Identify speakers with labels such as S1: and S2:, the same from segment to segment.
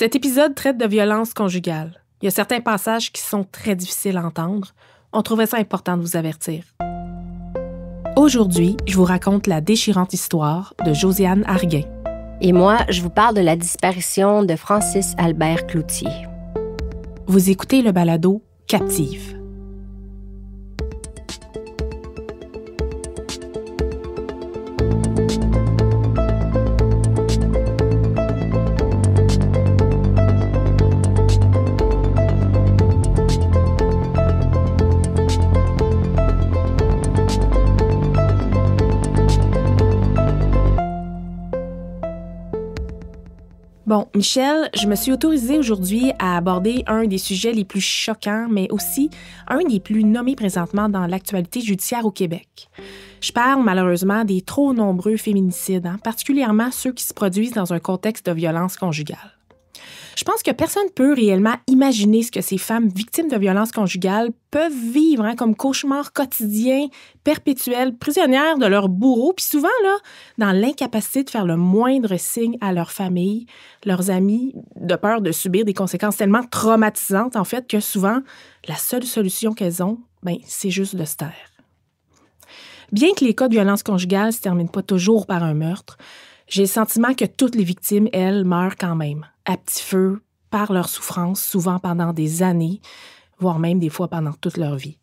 S1: Cet épisode traite de violences conjugales. Il y a certains passages qui sont très difficiles à entendre. On trouvait ça important de vous avertir. Aujourd'hui, je vous raconte la déchirante histoire de Josiane Arguin. Et moi, je vous parle de la disparition de Francis Albert Cloutier. Vous écoutez le balado Captive. Bon, Michel, je me suis autorisée aujourd'hui à aborder un des sujets les plus choquants, mais aussi un des plus nommés présentement dans l'actualité judiciaire au Québec. Je parle malheureusement des trop nombreux féminicides, hein, particulièrement ceux qui se produisent dans un contexte de violence conjugale. Je pense que personne ne peut réellement imaginer ce que ces femmes victimes de violences conjugales peuvent vivre hein, comme cauchemars quotidiens, perpétuel, prisonnières de leur bourreau, puis souvent là, dans l'incapacité de faire le moindre signe à leur famille, leurs amis, de peur de subir des conséquences tellement traumatisantes en fait que souvent la seule solution qu'elles ont, ben, c'est juste de se taire. Bien que les cas de violence conjugale ne se terminent pas toujours par un meurtre, j'ai le sentiment que toutes les victimes, elles, meurent quand même à petit feu par leur souffrance, souvent pendant des années, voire même des fois pendant toute leur vie.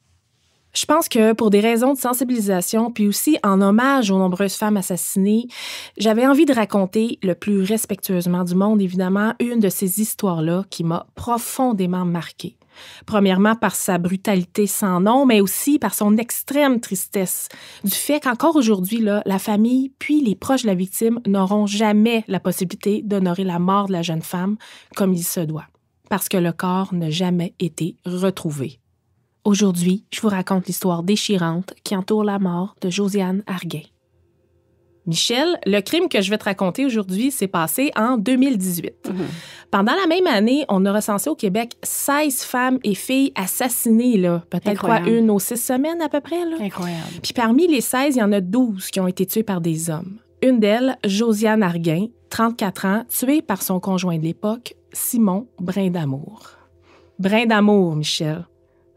S1: Je pense que pour des raisons de sensibilisation, puis aussi en hommage aux nombreuses femmes assassinées, j'avais envie de raconter le plus respectueusement du monde, évidemment, une de ces histoires-là qui m'a profondément marquée. Premièrement, par sa brutalité sans nom, mais aussi par son extrême tristesse. Du fait qu'encore aujourd'hui, la famille puis les proches de la victime n'auront jamais la possibilité d'honorer la mort de la jeune femme comme il se doit, parce que le corps n'a jamais été retrouvé. Aujourd'hui, je vous raconte l'histoire déchirante qui entoure la mort de Josiane Arguin. Michel, le crime que je vais te raconter aujourd'hui s'est passé en 2018. Mm-hmm. Pendant la même année, on a recensé au Québec 16 femmes et filles assassinées, là. Peut-être quoi, une ou six semaines à peu près, là. Incroyable. Puis parmi les 16, il y en a 12 qui ont été tuées par des hommes. Une d'elles, Josiane Arguin, 34 ans, tuée par son conjoint de l'époque, Simon Brindamour. Brindamour, Michel.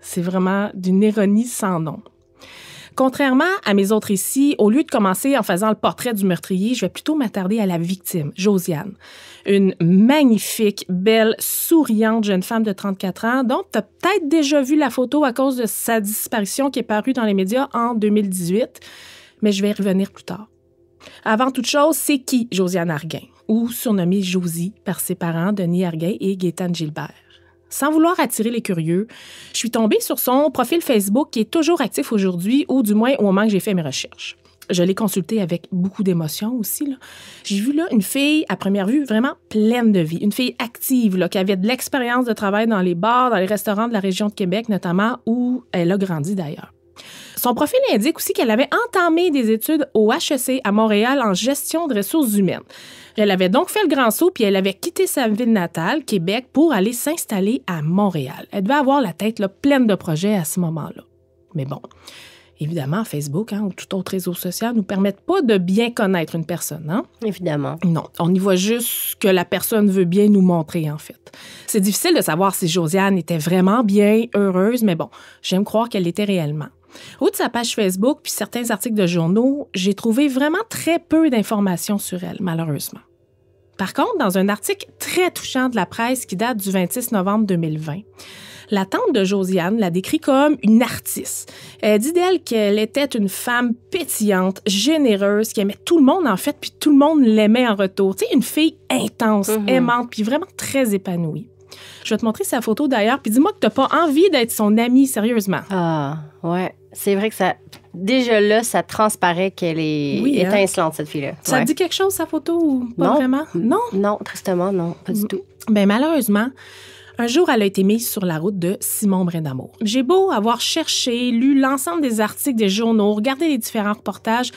S1: C'est vraiment d'une ironie sans nom. Contrairement à mes autres ici, au lieu de commencer en faisant le portrait du meurtrier, je vais plutôt m'attarder à la victime, Josiane. Une magnifique, belle, souriante jeune femme de 34 ans dont tu as peut-être déjà vu la photo à cause de sa disparition qui est parue dans les médias en 2018, mais je vais y revenir plus tard. Avant toute chose, c'est qui Josiane Arguin, ou surnommée Josie par ses parents, Denis Arguin et Gaétane Gilbert? Sans vouloir attirer les curieux, je suis tombée sur son profil Facebook qui est toujours actif aujourd'hui, ou du moins au moment que j'ai fait mes recherches. Je l'ai consulté avec beaucoup d'émotion aussi. J'ai vu là une fille, à première vue, vraiment pleine de vie, une fille active, qui avait de l'expérience de travail dans les bars, dans les restaurants de la région de Québec notamment, où elle a grandi d'ailleurs. Son profil indique aussi qu'elle avait entamé des études au HEC à Montréal en gestion de ressources humaines. Elle avait donc fait le grand saut, puis elle avait quitté sa ville natale, Québec, pour aller s'installer à Montréal. Elle devait avoir la tête pleine de projets à ce moment-là. Mais bon, évidemment, Facebook hein, ou tout autre réseau social ne nous permettent pas de bien connaître une personne. Hein? Évidemment. Non, on y voit juste que la personne veut bien nous montrer, en fait. C'est difficile de savoir si Josiane était vraiment bien, heureuse, mais bon, j'aime croire qu'elle l'était réellement. Au de sa page Facebook puis certains articles de journaux, j'ai trouvé vraiment très peu d'informations sur elle, malheureusement. Par contre, dans un article très touchant de la presse qui date du 26 novembre 2020, la tante de Josiane la décrit comme une artiste. Elle dit d'elle qu'elle était une femme pétillante, généreuse, qui aimait tout le monde en fait, puis tout le monde l'aimait en retour. Tu sais, une fille intense, mm-hmm. aimante, puis vraiment très épanouie. Je vais te montrer sa photo d'ailleurs, puis dis-moi que tu t'as pas envie d'être son amie, sérieusement. Ah, ouais. C'est vrai que ça. Déjà là, ça transparaît
S2: qu'elle est oui, hein. étincelante, cette fille-là. Ça dit
S1: quelque chose, sa photo, ou pas non. vraiment? Non. Non, tristement, non, pas du tout. Bien, malheureusement, un jour, elle a été mise sur la route de Simon Brindamour. J'ai beau avoir cherché, lu l'ensemble des articles des journaux, regardé les différents reportages,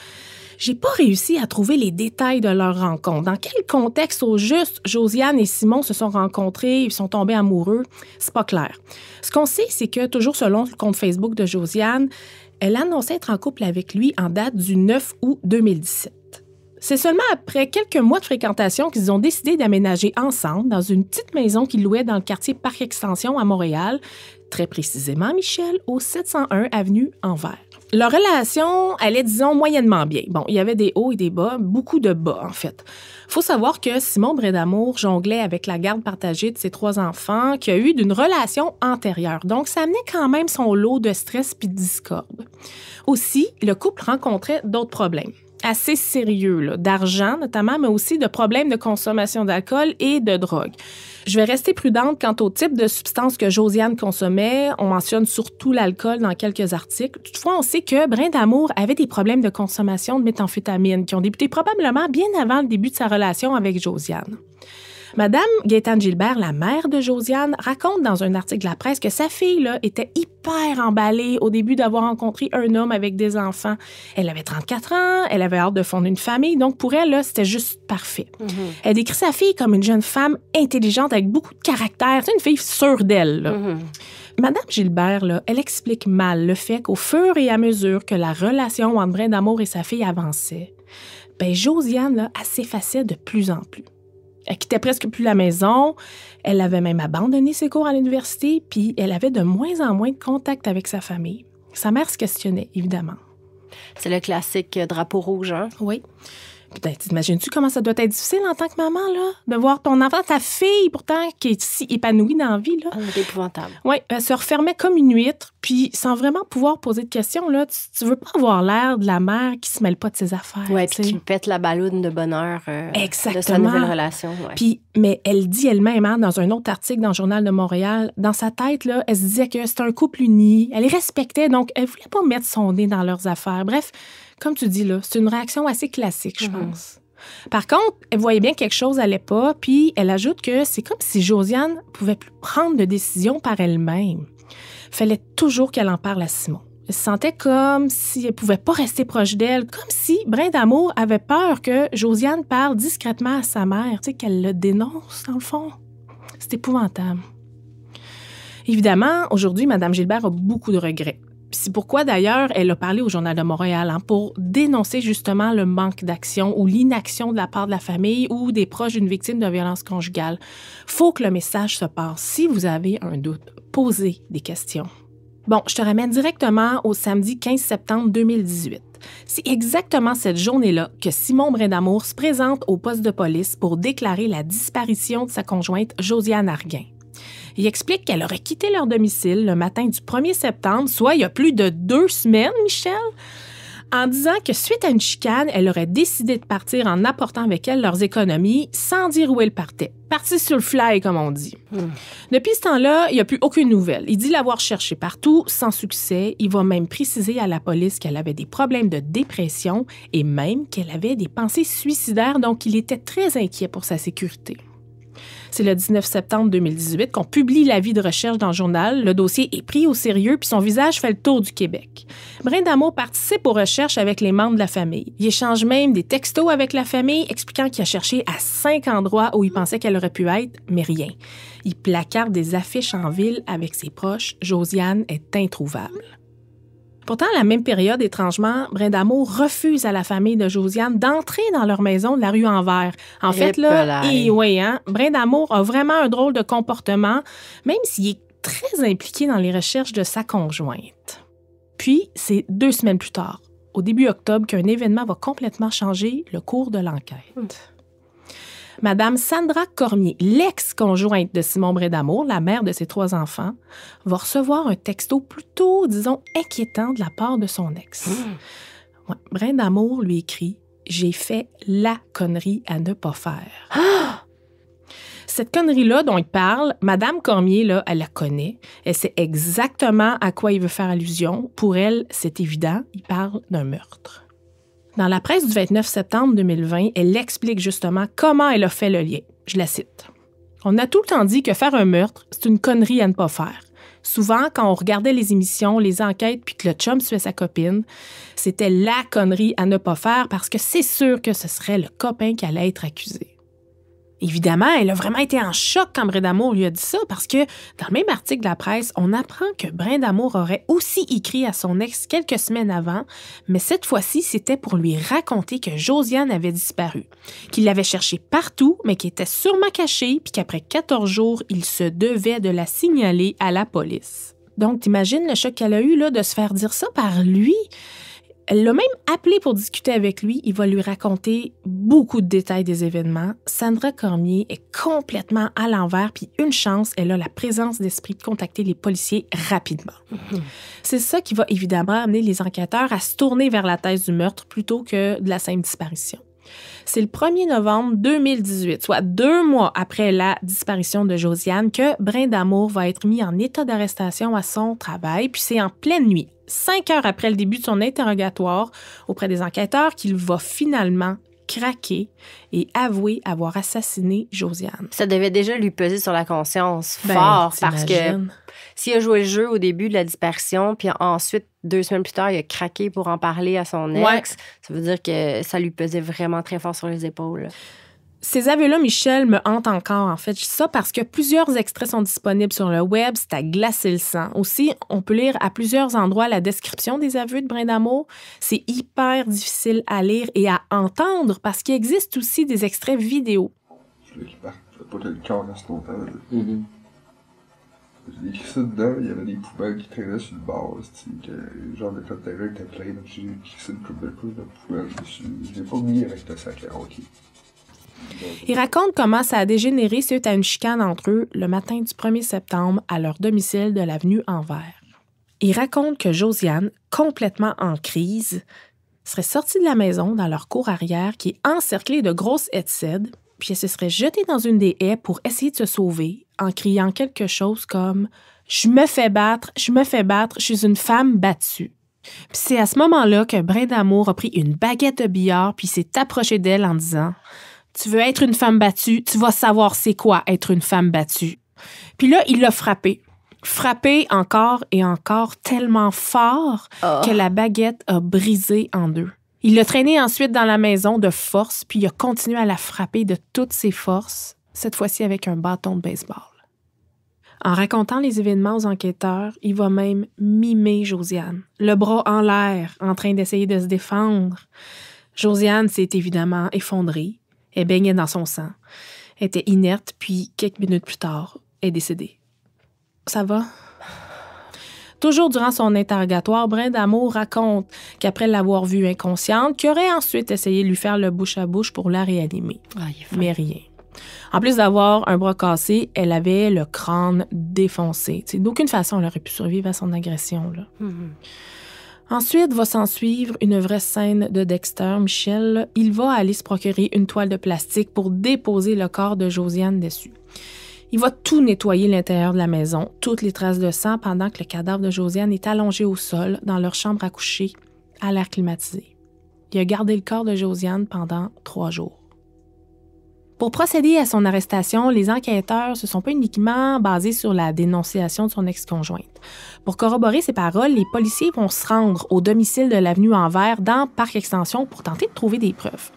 S1: j'ai pas réussi à trouver les détails de leur rencontre. Dans quel contexte au juste Josiane et Simon se sont rencontrés, ils sont tombés amoureux, c'est pas clair. Ce qu'on sait, c'est que toujours selon le compte Facebook de Josiane, elle annonçait être en couple avec lui en date du 9 août 2017. C'est seulement après quelques mois de fréquentation qu'ils ont décidé d'aménager ensemble dans une petite maison qu'ils louaient dans le quartier Parc Extension à Montréal, très précisément, Michel, au 701 Avenue Anvers leur relation allait, disons, moyennement bien. Bon, il y avait des hauts et des bas, beaucoup de bas, en fait. faut savoir que Simon Brédamour jonglait avec la garde partagée de ses trois enfants, qui a eu d'une relation antérieure. Donc, ça amenait quand même son lot de stress puis de discorde. Aussi, le couple rencontrait d'autres problèmes assez sérieux, d'argent notamment, mais aussi de problèmes de consommation d'alcool et de drogue. Je vais rester prudente quant au type de substances que Josiane consommait. On mentionne surtout l'alcool dans quelques articles. Toutefois, on sait que Brin d'Amour avait des problèmes de consommation de méthamphétamine qui ont débuté probablement bien avant le début de sa relation avec Josiane. Madame Gaétane Gilbert, la mère de Josiane, raconte dans un article de la presse que sa fille était hyper emballée au début d'avoir rencontré un homme avec des enfants. Elle avait 34 ans, elle avait hâte de fonder une famille, donc pour elle, c'était juste parfait. Mm-hmm. Elle décrit sa fille comme une jeune femme intelligente avec beaucoup de caractère, c'est une fille sûre d'elle. Mm-hmm. Madame Gilbert, elle explique mal le fait qu'au fur et à mesure que la relation entre Brin d'Amour et sa fille avançait, ben Josiane s'effaçait de plus en plus. Elle quittait presque plus la maison. Elle avait même abandonné ses cours à l'université, puis elle avait de moins en moins de contact avec sa famille. Sa mère se questionnait, évidemment. C'est le classique euh, drapeau rouge, hein? Oui. Ben, t'imagines-tu comment ça doit être difficile en tant que maman, là, de voir ton enfant, ta fille, pourtant, qui est si épanouie dans la vie, là. Oh, épouvantable. Oui, elle euh, se refermait comme une huître, puis sans vraiment pouvoir poser de questions, là, tu, tu veux pas avoir l'air de la mère qui se mêle pas de ses affaires. Oui, qui pète la balloune de bonheur euh, de sa nouvelle relation. Puis, mais elle dit elle-même, hein, dans un autre article dans le Journal de Montréal, dans sa tête, là, elle se disait que c'était un couple uni, elle les respectait, donc elle voulait pas mettre son nez dans leurs affaires. Bref, comme tu dis là, c'est une réaction assez classique, je mhm. pense. Par contre, elle voyait bien que quelque chose n'allait pas, puis elle ajoute que c'est comme si Josiane pouvait plus prendre de décision par elle-même. Fallait toujours qu'elle en parle à Simon. Elle se sentait comme si elle pouvait pas rester proche d'elle, comme si Brin d'amour avait peur que Josiane parle discrètement à sa mère, tu sais, qu'elle le dénonce dans le fond. C'est épouvantable. Évidemment, aujourd'hui, Mme Gilbert a beaucoup de regrets c'est pourquoi d'ailleurs elle a parlé au Journal de Montréal hein, pour dénoncer justement le manque d'action ou l'inaction de la part de la famille ou des proches d'une victime de violence conjugale. Faut que le message se passe. Si vous avez un doute, posez des questions. Bon, je te ramène directement au samedi 15 septembre 2018. C'est exactement cette journée-là que Simon Brindamour se présente au poste de police pour déclarer la disparition de sa conjointe Josiane Arguin. Il explique qu'elle aurait quitté leur domicile le matin du 1er septembre, soit il y a plus de deux semaines, Michel, en disant que suite à une chicane, elle aurait décidé de partir en apportant avec elle leurs économies sans dire où elle partait. Partie sur le fly, comme on dit. Hmm. Depuis ce temps-là, il n'y a plus aucune nouvelle. Il dit l'avoir cherchée partout, sans succès. Il va même préciser à la police qu'elle avait des problèmes de dépression et même qu'elle avait des pensées suicidaires, donc il était très inquiet pour sa sécurité. C'est le 19 septembre 2018 qu'on publie l'avis de recherche dans le journal. Le dossier est pris au sérieux, puis son visage fait le tour du Québec. Brindamo participe aux recherches avec les membres de la famille. Il échange même des textos avec la famille expliquant qu'il a cherché à cinq endroits où il pensait qu'elle aurait pu être, mais rien. Il placarde des affiches en ville avec ses proches. Josiane est introuvable. Pourtant, à la même période, étrangement, Brindamo refuse à la famille de Josiane d'entrer dans leur maison de la rue Anvers. En fait, là, et hein, Brindamour a vraiment un drôle de comportement, même s'il est très impliqué dans les recherches de sa conjointe. Puis, c'est deux semaines plus tard, au début octobre, qu'un événement va complètement changer le cours de l'enquête. Hum. Madame Sandra Cormier, l'ex-conjointe de Simon Brédamour, la mère de ses trois enfants, va recevoir un texto plutôt, disons, inquiétant de la part de son ex. Mmh. Brindamour lui écrit J'ai fait la connerie à ne pas faire. Ah! Cette connerie-là dont il parle, Madame Cormier, là, elle la connaît. Elle sait exactement à quoi il veut faire allusion. Pour elle, c'est évident, il parle d'un meurtre. Dans la presse du 29 septembre 2020, elle explique justement comment elle a fait le lien. Je la cite. On a tout le temps dit que faire un meurtre, c'est une connerie à ne pas faire. Souvent, quand on regardait les émissions, les enquêtes, puis que le chum suivait sa copine, c'était la connerie à ne pas faire parce que c'est sûr que ce serait le copain qui allait être accusé. Évidemment, elle a vraiment été en choc quand Brindamour lui a dit ça parce que dans le même article de la presse, on apprend que Brindamour aurait aussi écrit à son ex quelques semaines avant, mais cette fois-ci, c'était pour lui raconter que Josiane avait disparu, qu'il l'avait cherchée partout, mais qu'elle était sûrement cachée, puis qu'après 14 jours, il se devait de la signaler à la police. Donc, t'imagines le choc qu'elle a eu là, de se faire dire ça par lui? Elle l'a même appelé pour discuter avec lui. Il va lui raconter beaucoup de détails des événements. Sandra Cormier est complètement à l'envers, puis une chance, elle a la présence d'esprit de contacter les policiers rapidement. C'est ça qui va évidemment amener les enquêteurs à se tourner vers la thèse du meurtre plutôt que de la simple disparition. C'est le 1er novembre 2018, soit deux mois après la disparition de Josiane, que Brin d'Amour va être mis en état d'arrestation à son travail, puis c'est en pleine nuit, cinq heures après le début de son interrogatoire auprès des enquêteurs qu'il va finalement craquer et avouer avoir assassiné Josiane. Ça devait déjà lui peser sur la conscience ben, fort parce que s'il a joué le jeu au début de la
S2: dispersion, puis ensuite, deux semaines plus tard, il a craqué pour en parler à son ex, ça veut dire
S1: que ça lui pesait vraiment très fort sur les épaules. Ces aveux-là, Michel, me hantent encore, en fait. Je dis ça parce que plusieurs extraits sont disponibles sur le web, c'est à glacer le sang. Aussi, on peut lire à plusieurs endroits la description des aveux de Brind'Amour. C'est hyper difficile à lire et à entendre parce qu'il existe aussi des extraits vidéo. Je voulais qu'il parte, je voulais pas que le corps reste longtemps. Mm-hmm. J'ai écrit ça dedans, il y avait des poubelles qui traînaient sur le bord, que le genre de terrain était plein, j'ai écrit ça une couple de dessus. Euh, je l'ai pas mis avec le sac à hockey. Ils racontent comment ça a dégénéré suite à une chicane entre eux le matin du 1er septembre à leur domicile de l'avenue Anvers. Ils racontent que Josiane, complètement en crise, serait sortie de la maison dans leur cour arrière qui est encerclée de grosses haies de puis elle se serait jetée dans une des haies pour essayer de se sauver en criant quelque chose comme Je me fais battre, je me fais battre, je suis une femme battue. Puis c'est à ce moment-là que Brin d'Amour a pris une baguette de billard puis s'est approché d'elle en disant tu veux être une femme battue, tu vas savoir c'est quoi être une femme battue. Puis là, il l'a frappé. Frappé encore et encore tellement fort oh. que la baguette a brisé en deux. Il l'a traîné ensuite dans la maison de force, puis il a continué à la frapper de toutes ses forces, cette fois-ci avec un bâton de baseball. En racontant les événements aux enquêteurs, il va même mimer Josiane, le bras en l'air, en train d'essayer de se défendre. Josiane s'est évidemment effondrée, elle baignait dans son sang. était inerte, puis quelques minutes plus tard, est décédée. Ça va? Toujours durant son interrogatoire, Brin d'Amour raconte qu'après l'avoir vue inconsciente, qu'il aurait ensuite essayé de lui faire le bouche à bouche pour la réanimer. Ah, Mais rien. En plus d'avoir un bras cassé, elle avait le crâne défoncé. D'aucune façon, elle aurait pu survivre à son agression. Là. Mm-hmm. Ensuite va s'en suivre une vraie scène de Dexter. Michel, il va aller se procurer une toile de plastique pour déposer le corps de Josiane dessus. Il va tout nettoyer l'intérieur de la maison, toutes les traces de sang pendant que le cadavre de Josiane est allongé au sol dans leur chambre à coucher à l'air climatisé. Il a gardé le corps de Josiane pendant trois jours. Pour procéder à son arrestation, les enquêteurs se sont pas uniquement basés sur la dénonciation de son ex-conjointe. Pour corroborer ses paroles, les policiers vont se rendre au domicile de l'avenue Anvers dans Parc Extension pour tenter de trouver des preuves.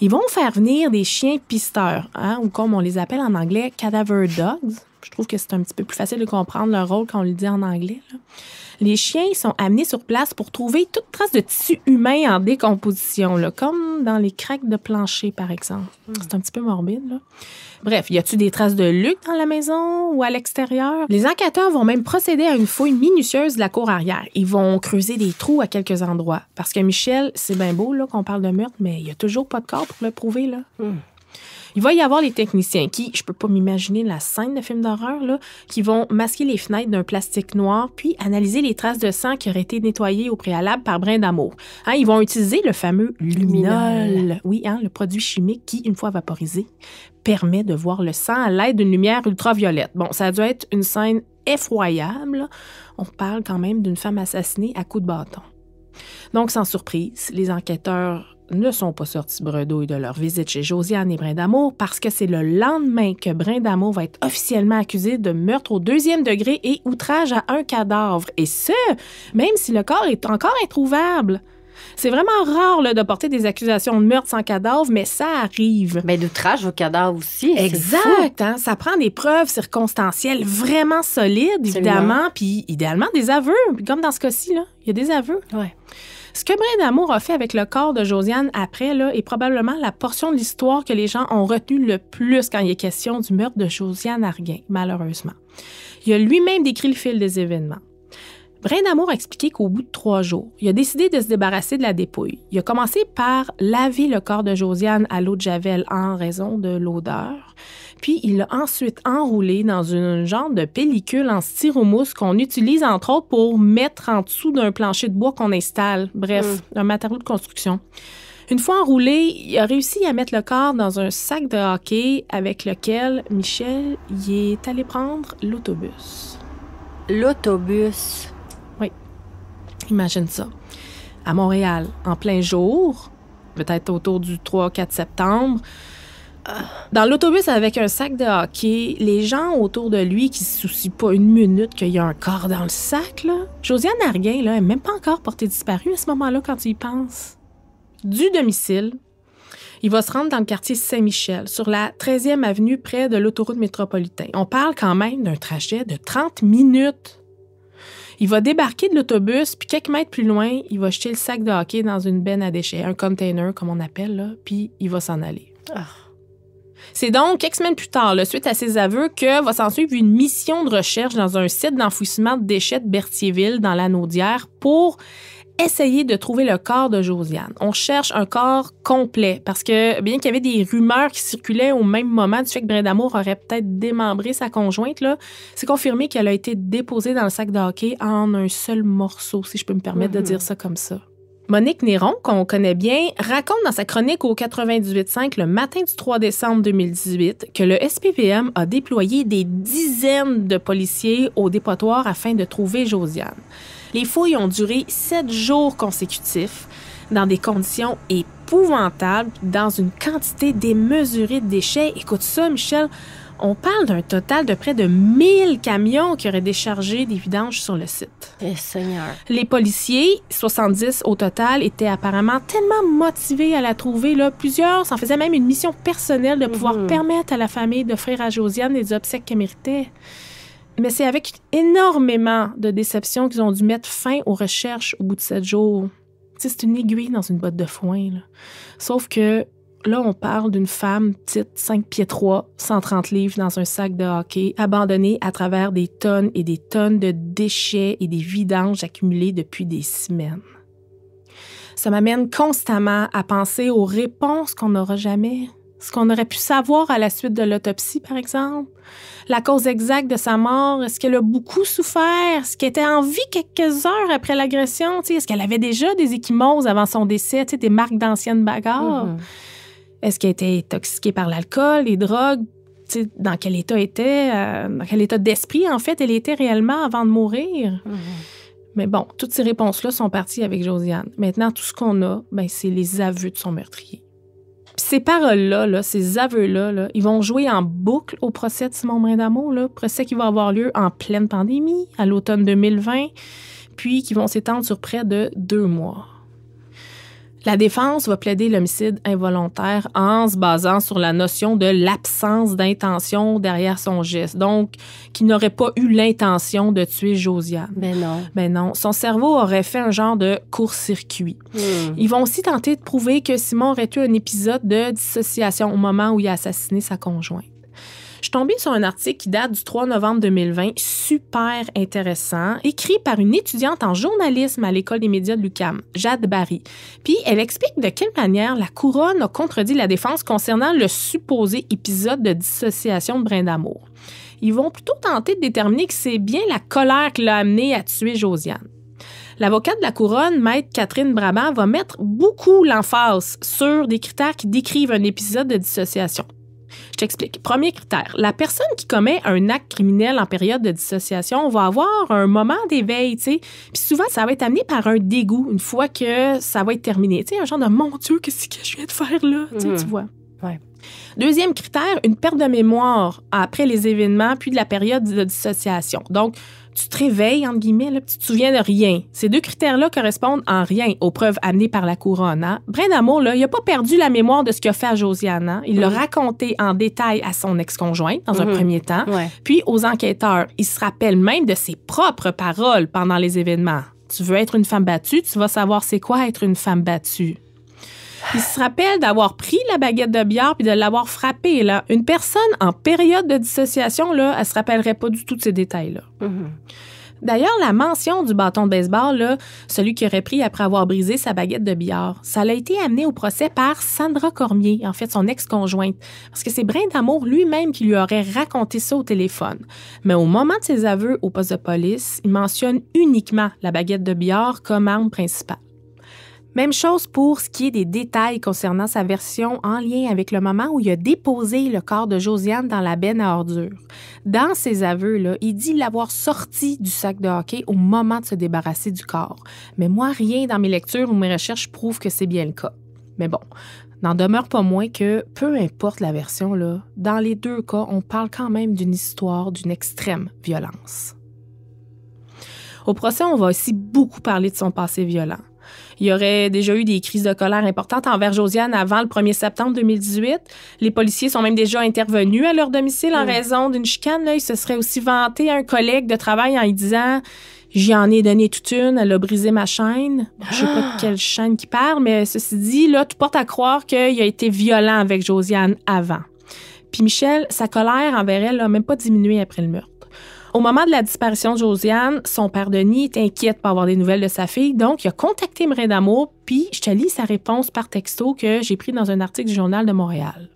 S1: Ils vont faire venir des chiens pisteurs, hein, ou comme on les appelle en anglais, cadaver dogs, je trouve que c'est un petit peu plus facile de comprendre leur rôle quand on le dit en anglais. Les chiens sont amenés sur place pour trouver toute trace de tissu humain en décomposition, là, comme dans les craques de plancher, par exemple. Hmm. C'est un petit peu morbide. Là. Bref, y a-t-il des traces de Luc dans la maison ou à l'extérieur? Les enquêteurs vont même procéder à une fouille minutieuse de la cour arrière. Ils vont creuser des trous à quelques endroits. Parce que Michel, c'est bien beau qu'on parle de meurtre, mais il n'y a toujours pas de corps pour le prouver. Là. Hmm. Il va y avoir les techniciens qui, je peux pas m'imaginer la scène de film d'horreur, qui vont masquer les fenêtres d'un plastique noir, puis analyser les traces de sang qui auraient été nettoyées au préalable par brin d'amour. Hein, ils vont utiliser le fameux luminol, oui, hein, le produit chimique qui, une fois vaporisé, permet de voir le sang à l'aide d'une lumière ultraviolette. Bon, ça doit être une scène effroyable. On parle quand même d'une femme assassinée à coups de bâton. Donc, sans surprise, les enquêteurs ne sont pas sortis bredouilles de leur visite chez Josiane et Brindamour parce que c'est le lendemain que Brindamour va être officiellement accusé de meurtre au deuxième degré et outrage à un cadavre. Et ce, même si le corps est encore introuvable. C'est vraiment rare de porter des accusations de meurtre sans cadavre, mais ça arrive. Mais ben, d'outrage au cadavre aussi. Exact. Hein? ça prend des preuves circonstancielles vraiment solides, évidemment, puis idéalement des aveux, comme dans ce cas-ci. Il y a des aveux. Ouais. Ce que a fait avec le corps de Josiane après là, est probablement la portion de l'histoire que les gens ont retenue le plus quand il est question du meurtre de Josiane Arguin, malheureusement. Il a lui-même décrit le fil des événements. Brain d'amour a expliqué qu'au bout de trois jours, il a décidé de se débarrasser de la dépouille. Il a commencé par laver le corps de Josiane à l'eau de Javel en raison de l'odeur. Puis il l'a ensuite enroulé dans une genre de pellicule en styromousse qu'on utilise entre autres pour mettre en dessous d'un plancher de bois qu'on installe. Bref, mm. un matériau de construction. Une fois enroulé, il a réussi à mettre le corps dans un sac de hockey avec lequel Michel y est allé prendre l'autobus. L'autobus. Oui. Imagine ça. À Montréal, en plein jour, peut-être autour du 3-4 septembre, dans l'autobus avec un sac de hockey, les gens autour de lui qui se soucient pas une minute qu'il y a un corps dans le sac, là. Josiane Arguin, là, elle même pas encore portée disparue à ce moment-là quand il y pense. Du domicile, il va se rendre dans le quartier Saint-Michel, sur la 13e avenue près de l'autoroute métropolitaine. On parle quand même d'un trajet de 30 minutes. Il va débarquer de l'autobus, puis quelques mètres plus loin, il va jeter le sac de hockey dans une benne à déchets, un container comme on appelle, là, puis il va s'en aller. Ah. C'est donc quelques semaines plus tard, suite à ces aveux, que va s'en suivre une mission de recherche dans un site d'enfouissement de déchets de Berthierville, dans la Naudière, pour essayer de trouver le corps de Josiane. On cherche un corps complet parce que bien qu'il y avait des rumeurs qui circulaient au même moment du fait que Brindamour aurait peut-être démembré sa conjointe, c'est confirmé qu'elle a été déposée dans le sac de hockey en un seul morceau, si je peux me permettre de mhm. dire ça comme ça. Monique Néron, qu'on connaît bien, raconte dans sa chronique au 98.5 le matin du 3 décembre 2018 que le SPVM a déployé des dizaines de policiers au dépotoir afin de trouver Josiane. Les fouilles ont duré sept jours consécutifs dans des conditions épouvantables, dans une quantité démesurée de déchets. Écoute ça, Michel, on parle d'un total de près de 1000 camions qui auraient déchargé des vidanges sur le site. Eh, les policiers, 70 au total, étaient apparemment tellement motivés à la trouver. Là. Plusieurs s'en faisaient même une mission personnelle de pouvoir mhm. permettre à la famille d'offrir à Josiane les obsèques qu'elle méritait. Mais c'est avec énormément de déception qu'ils ont dû mettre fin aux recherches au bout de sept jours. C'est une aiguille dans une botte de foin. Sauf que Là, on parle d'une femme petite, 5 pieds 3, 130 livres dans un sac de hockey, abandonnée à travers des tonnes et des tonnes de déchets et des vidanges accumulés depuis des semaines. Ça m'amène constamment à penser aux réponses qu'on n'aura jamais, ce qu'on aurait pu savoir à la suite de l'autopsie, par exemple, la cause exacte de sa mort, est-ce qu'elle a beaucoup souffert, est-ce qu'elle était en vie quelques heures après l'agression, est-ce qu'elle avait déjà des échymoses avant son décès, des marques d'anciennes bagarres. Mm-hmm. Est-ce qu'elle était intoxiquée par l'alcool, les drogues? dans quel état était, euh, dans quel état d'esprit, en fait, elle était réellement avant de mourir? Mm-hmm. Mais bon, toutes ces réponses-là sont parties avec Josiane. Maintenant, tout ce qu'on a, ben, c'est les aveux de son meurtrier. ces paroles-là, là, ces aveux-là, ils vont jouer en boucle au procès de Simon Brindamo, le procès qui va avoir lieu en pleine pandémie, à l'automne 2020, puis qui vont s'étendre sur près de deux mois. La défense va plaider l'homicide involontaire en se basant sur la notion de l'absence d'intention derrière son geste. Donc, qu'il n'aurait pas eu l'intention de tuer Josiane. Mais ben non. Ben non. Son cerveau aurait fait un genre de court-circuit. Hmm. Ils vont aussi tenter de prouver que Simon aurait eu un épisode de dissociation au moment où il a assassiné sa conjointe suis tombée sur un article qui date du 3 novembre 2020, super intéressant, écrit par une étudiante en journalisme à l'École des médias de l'UCAM, Jade Barry. Puis elle explique de quelle manière la couronne a contredit la défense concernant le supposé épisode de dissociation de Brin d'amour. Ils vont plutôt tenter de déterminer que c'est bien la colère qui l'a amené à tuer Josiane. L'avocate de la couronne, maître Catherine Brabant, va mettre beaucoup l'emphase sur des critères qui décrivent un épisode de dissociation. Je t'explique. Premier critère, la personne qui commet un acte criminel en période de dissociation va avoir un moment d'éveil, tu sais. Puis souvent, ça va être amené par un dégoût une fois que ça va être terminé. Tu sais, un genre de mon Dieu, qu'est-ce que je viens de faire là? Tu hmm. vois. Ouais. Deuxième critère, une perte de mémoire après les événements puis de la période de dissociation. Donc, tu te réveilles, entre guillemets, là, tu te souviens de rien. Ces deux critères-là correspondent en rien aux preuves amenées par la couronne. Hein? Amour il n'a pas perdu la mémoire de ce qu'il a fait à Josiane. Il l'a mm. raconté en détail à son ex conjoint dans un mm-hmm. premier temps, puis aux enquêteurs. Il se rappelle même de ses propres paroles pendant les événements. Tu veux être une femme battue, tu vas savoir c'est quoi être une femme battue. Il se rappelle d'avoir pris la baguette de billard puis de l'avoir frappée. Là. Une personne en période de dissociation, là, elle se rappellerait pas du tout de ces détails-là. Mm-hmm. D'ailleurs, la mention du bâton de baseball, là, celui qui aurait pris après avoir brisé sa baguette de billard, ça a été amené au procès par Sandra Cormier, en fait son ex-conjointe, parce que c'est Brin d'Amour lui-même qui lui aurait raconté ça au téléphone. Mais au moment de ses aveux au poste de police, il mentionne uniquement la baguette de billard comme arme principale. Même chose pour ce qui est des détails concernant sa version en lien avec le moment où il a déposé le corps de Josiane dans la benne à ordures. Dans ses aveux, là, il dit l'avoir sorti du sac de hockey au moment de se débarrasser du corps. Mais moi, rien dans mes lectures ou mes recherches prouve que c'est bien le cas. Mais bon, n'en demeure pas moins que, peu importe la version, là, dans les deux cas, on parle quand même d'une histoire d'une extrême violence. Au procès, on va aussi beaucoup parler de son passé violent. Il y aurait déjà eu des crises de colère importantes envers Josiane avant le 1er septembre 2018. Les policiers sont même déjà intervenus à leur domicile en raison d'une chicane. Là. il se serait aussi vanté à un collègue de travail en lui disant J'y en ai donné toute une, elle a brisé ma chaîne. Je sais pas de ah! quelle chaîne qui parle, mais ceci dit, là, tu porte à croire qu'il a été violent avec Josiane avant. Puis Michel, sa colère envers elle n'a même pas diminué après le meurtre. Au moment de la disparition de Josiane, son père Denis est inquiète pour avoir des nouvelles de sa fille, donc il a contacté Marin D'Amour, puis je te lis sa réponse par texto que j'ai pris dans un article du Journal de Montréal.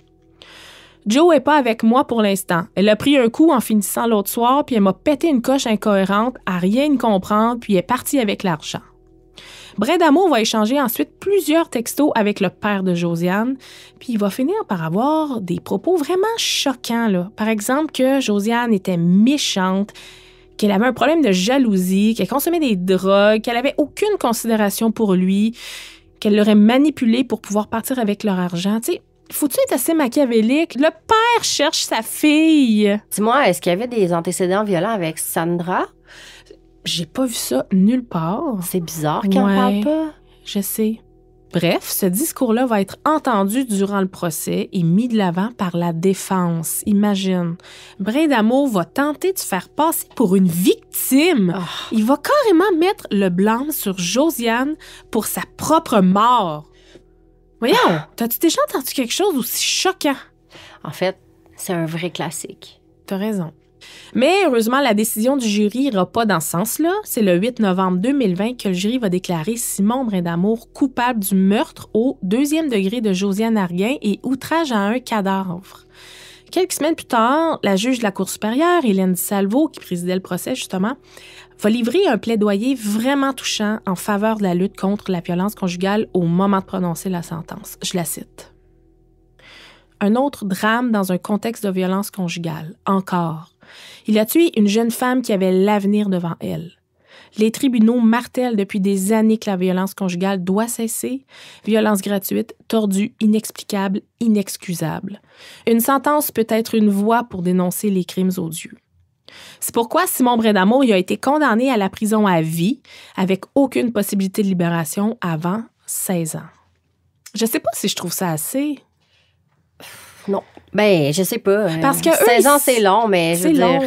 S1: Joe n'est pas avec moi pour l'instant. Elle a pris un coup en finissant l'autre soir, puis elle m'a pété une coche incohérente à rien comprendre, puis est partie avec l'argent. Bredamo va échanger ensuite plusieurs textos avec le père de Josiane, puis il va finir par avoir des propos vraiment choquants. Là. Par exemple que Josiane était méchante, qu'elle avait un problème de jalousie, qu'elle consommait des drogues, qu'elle avait aucune considération pour lui, qu'elle l'aurait manipulé pour pouvoir partir avec leur argent. Tu sais, faut-tu être assez machiavélique. Le père cherche sa fille.
S2: Dis-moi, est-ce qu'il y avait des antécédents violents avec Sandra? J'ai pas vu ça nulle
S1: part. C'est bizarre qu'elle ouais, parle pas. Je sais. Bref, ce discours-là va être entendu durant le procès et mis de l'avant par la défense. Imagine. Brin va tenter de faire passer pour une victime. Ah. Il va carrément mettre le blâme sur Josiane pour sa propre mort. Voyons, ah. t'as-tu déjà entendu quelque chose aussi choquant? En fait, c'est un vrai classique. T'as raison. Mais heureusement, la décision du jury n'ira pas dans ce sens-là. C'est le 8 novembre 2020 que le jury va déclarer Simon Brindamour coupable du meurtre au deuxième degré de Josiane Arguin et outrage à un cadavre. Quelques semaines plus tard, la juge de la Cour supérieure, Hélène Salvo, qui présidait le procès justement, va livrer un plaidoyer vraiment touchant en faveur de la lutte contre la violence conjugale au moment de prononcer la sentence. Je la cite. Un autre drame dans un contexte de violence conjugale, encore. Il a tué une jeune femme qui avait l'avenir devant elle. Les tribunaux martèlent depuis des années que la violence conjugale doit cesser, violence gratuite, tordue, inexplicable, inexcusable. Une sentence peut être une voie pour dénoncer les crimes odieux. C'est pourquoi Simon Bredamour y a été condamné à la prison à vie, avec aucune possibilité de libération avant 16 ans. Je sais pas si je trouve ça assez. Non. Ben,
S2: je sais pas. Euh, Parce que 16 ans, c'est long, mais je veux dire...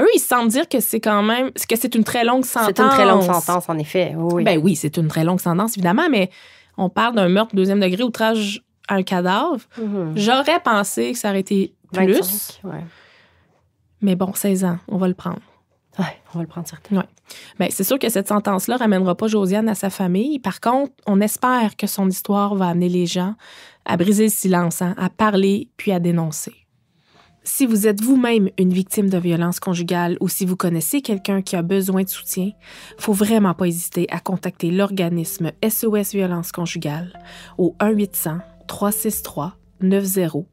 S1: Eux, ils semblent dire que c'est quand même que c'est une très longue sentence. C'est une très longue sentence, en effet. Oui. Ben oui, c'est une très longue sentence, évidemment, mais on parle d'un meurtre deuxième degré, outrage à un cadavre. Mhm. J'aurais pensé que ça aurait été plus. Mais bon, 16 ans, on va le prendre. Oui, on va le prendre certainement. Ouais. Ben, c'est sûr que cette sentence-là ramènera pas Josiane à sa famille. Par contre, on espère que son histoire va amener les gens à briser le silence, hein, à parler puis à dénoncer. Si vous êtes vous-même une victime de violence conjugale ou si vous connaissez quelqu'un qui a besoin de soutien, faut vraiment pas hésiter à contacter l'organisme SOS Violence Conjugale au 1 800 363 9010.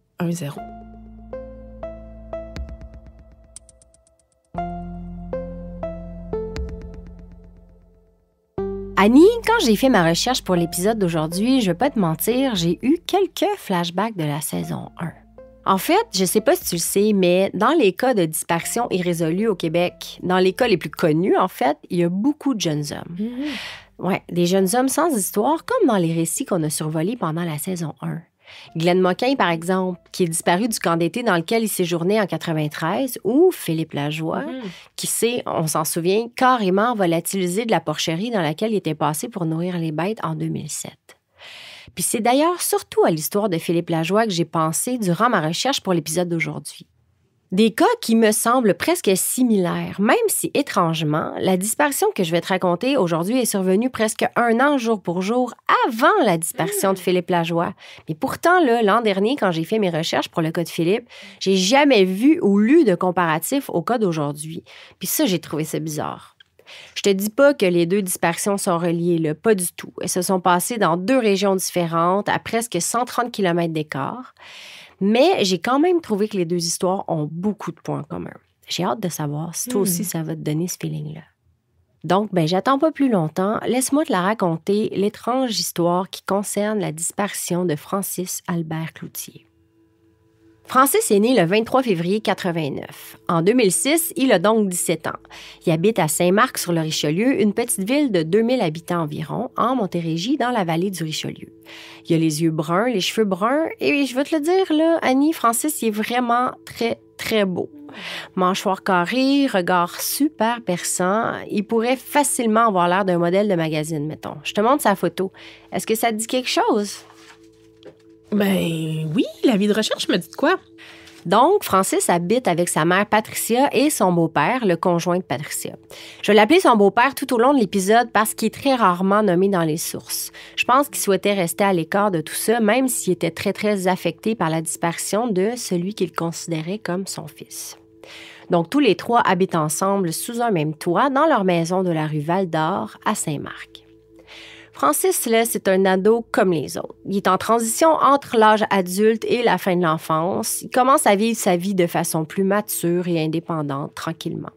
S2: Annie, quand j'ai fait ma recherche pour l'épisode d'aujourd'hui, je vais pas te mentir, j'ai eu quelques flashbacks de la saison 1. En fait, je sais pas si tu le sais, mais dans les cas de disparition irrésolue au Québec, dans les cas les plus connus, en fait, il y a beaucoup de jeunes hommes. Mm-hmm. Oui, des jeunes hommes sans histoire, comme dans les récits qu'on a survolés pendant la saison 1. Glenn Moquin, par exemple, qui est disparu du camp d'été dans lequel il séjournait en 93, ou Philippe Lajoie, mm-hmm. qui s'est, on s'en souvient, carrément volatilisé de la porcherie dans laquelle il était passé pour nourrir les bêtes en 2007. Puis c'est d'ailleurs surtout à l'histoire de Philippe Lajoie que j'ai pensé durant ma recherche pour l'épisode d'aujourd'hui. Des cas qui me semblent presque similaires, même si étrangement, la disparition que je vais te raconter aujourd'hui est survenue presque un an jour pour jour avant la disparition de hmm. Philippe Lajoie. Mais pourtant, l'an dernier, quand j'ai fait mes recherches pour le cas de Philippe, j'ai jamais vu ou lu de comparatif au cas d'aujourd'hui. Puis ça, j'ai trouvé ça bizarre. Je te dis pas que les deux disparitions sont reliées, pas du tout. Elles se sont passées dans deux régions différentes, à presque 130 km d'écart. Mais j'ai quand même trouvé que les deux histoires ont beaucoup de points communs. J'ai hâte de savoir si toi hmm. aussi ça va te donner ce feeling-là. Donc, ben, j'attends pas plus longtemps. Laisse-moi te la raconter, l'étrange histoire qui concerne la disparition de Francis Albert Cloutier. Francis est né le 23 février 89. En 2006, il a donc 17 ans. Il habite à Saint-Marc sur le Richelieu, une petite ville de 2000 habitants environ, en Montérégie, dans la vallée du Richelieu. Il a les yeux bruns, les cheveux bruns, et je veux te le dire, là, Annie, Francis, est vraiment très, très beau. Mâchoire carrée, regard super perçant, il pourrait facilement avoir l'air d'un modèle de magazine, mettons. Je te montre sa photo. Est-ce que ça dit quelque chose? Ben oui, la vie de recherche me dit de quoi? Donc, Francis habite avec sa mère Patricia et son beau-père, le conjoint de Patricia. Je vais l'appeler son beau-père tout au long de l'épisode parce qu'il est très rarement nommé dans les sources. Je pense qu'il souhaitait rester à l'écart de tout ça, même s'il était très très affecté par la disparition de celui qu'il considérait comme son fils. Donc, tous les trois habitent ensemble sous un même toit dans leur maison de la rue Val d'Or à Saint-Marc. Francis Less est un ado comme les autres. Il est en transition entre l'âge adulte et la fin de l'enfance. Il commence à vivre sa vie de façon plus mature et indépendante, tranquillement.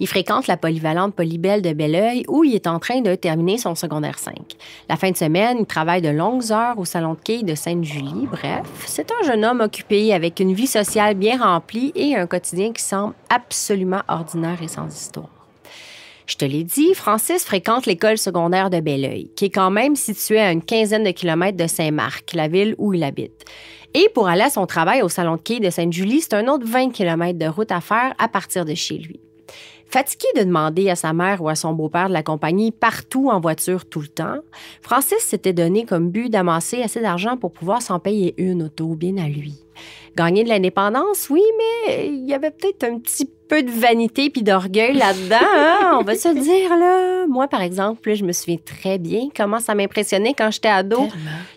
S2: Il fréquente la polyvalente Polybelle de Belleuil où il est en train de terminer son secondaire 5. La fin de semaine, il travaille de longues heures au salon de quai de Sainte-Julie. Bref, c'est un jeune homme occupé avec une vie sociale bien remplie et un quotidien qui semble absolument ordinaire et sans histoire. Je te l'ai dit, Francis fréquente l'école secondaire de Belleuil, qui est quand même située à une quinzaine de kilomètres de Saint-Marc, la ville où il habite. Et pour aller à son travail au salon de quai de Sainte-Julie, c'est un autre 20 km de route à faire à partir de chez lui. Fatigué de demander à sa mère ou à son beau-père de l'accompagner partout en voiture tout le temps, Francis s'était donné comme but d'amasser assez d'argent pour pouvoir s'en payer une auto, bien à lui. Gagner de l'indépendance, oui, mais il y avait peut-être un petit peu de vanité puis d'orgueil là-dedans, hein, on va se dire là. Moi, par exemple, je me souviens très bien comment ça m'impressionnait quand j'étais ado.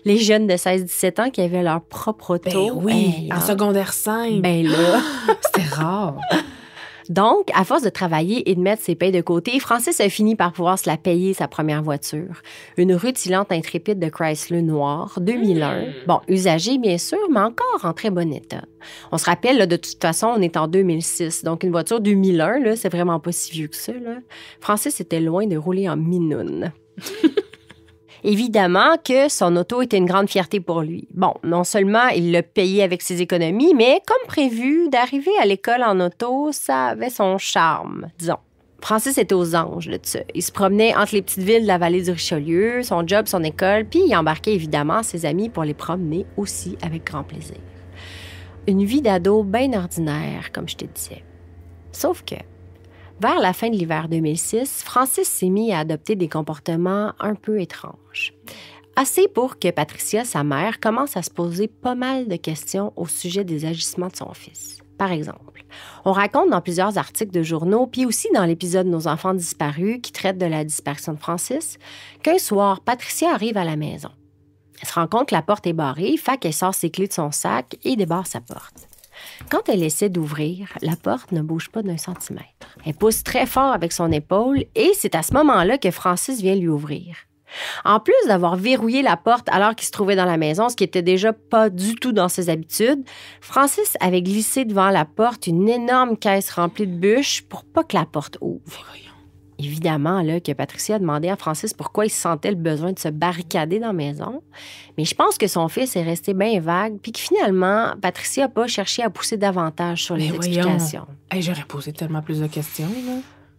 S2: Les jeunes de 16-17 ans qui avaient leur propre auto. Ben oui, ah. secondaire 5. Ben là, c'était rare. Donc, à force de travailler et de mettre ses payes de côté, Francis a fini par pouvoir se la payer sa première voiture. Une rutilante intrépide de Chrysler noir, 2001. Hmm. Bon, usagée, bien sûr, mais encore en très bon état. On se rappelle, de toute façon, on est en 2006. Donc, une voiture 2001, c'est vraiment pas si vieux que ça, Francis était loin de rouler en minoune. Évidemment que son auto était une grande fierté pour lui. Bon, non seulement il l'a payait avec ses économies, mais comme prévu, d'arriver à l'école en auto, ça avait son charme, disons. Francis était aux anges là dessus Il se promenait entre les petites villes de la vallée du Richelieu, son job, son école, puis il embarquait évidemment ses amis pour les promener aussi avec grand plaisir. Une vie d'ado bien ordinaire, comme je te disais. Sauf que vers la fin de l'hiver 2006, Francis s'est mis à adopter des comportements un peu étranges. Assez pour que Patricia, sa mère, commence à se poser pas mal de questions au sujet des agissements de son fils. Par exemple, on raconte dans plusieurs articles de journaux, puis aussi dans l'épisode Nos enfants disparus qui traite de la disparition de Francis, qu'un soir, Patricia arrive à la maison. Elle se rend compte que la porte est barrée, fait qu'elle sort ses clés de son sac et débarre sa porte. Quand elle essaie d'ouvrir, la porte ne bouge pas d'un centimètre. Elle pousse très fort avec son épaule et c'est à ce moment-là que Francis vient lui ouvrir. En plus d'avoir verrouillé la porte alors qu'il se trouvait dans la maison, ce qui n'était déjà pas du tout dans ses habitudes, Francis avait glissé devant la porte une énorme caisse remplie de bûches pour pas que la porte ouvre évidemment là, que Patricia a demandé à Francis pourquoi il sentait le besoin de se barricader dans la maison. Mais je pense que son fils est resté bien vague, puis que finalement, Patricia n'a pas cherché à pousser davantage sur les explications. J'aurais posé tellement plus de questions.